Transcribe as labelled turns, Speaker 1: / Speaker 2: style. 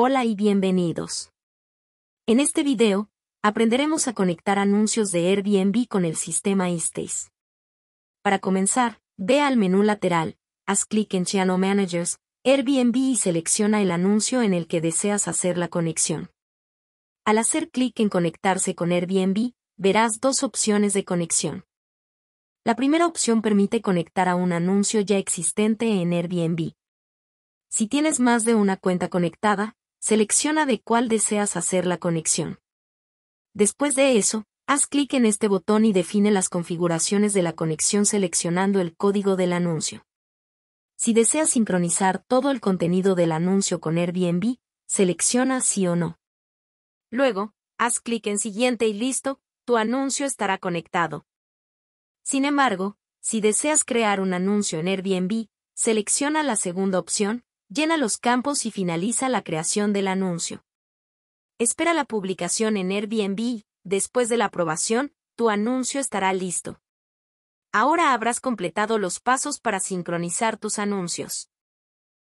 Speaker 1: Hola y bienvenidos. En este video, aprenderemos a conectar anuncios de Airbnb con el sistema eStays. Para comenzar, ve al menú lateral, haz clic en Channel Managers, Airbnb y selecciona el anuncio en el que deseas hacer la conexión. Al hacer clic en Conectarse con Airbnb, verás dos opciones de conexión. La primera opción permite conectar a un anuncio ya existente en Airbnb. Si tienes más de una cuenta conectada, selecciona de cuál deseas hacer la conexión. Después de eso, haz clic en este botón y define las configuraciones de la conexión seleccionando el código del anuncio. Si deseas sincronizar todo el contenido del anuncio con Airbnb, selecciona sí o no. Luego, haz clic en siguiente y listo, tu anuncio estará conectado. Sin embargo, si deseas crear un anuncio en Airbnb, selecciona la segunda opción, llena los campos y finaliza la creación del anuncio. Espera la publicación en Airbnb, después de la aprobación, tu anuncio estará listo. Ahora habrás completado los pasos para sincronizar tus anuncios.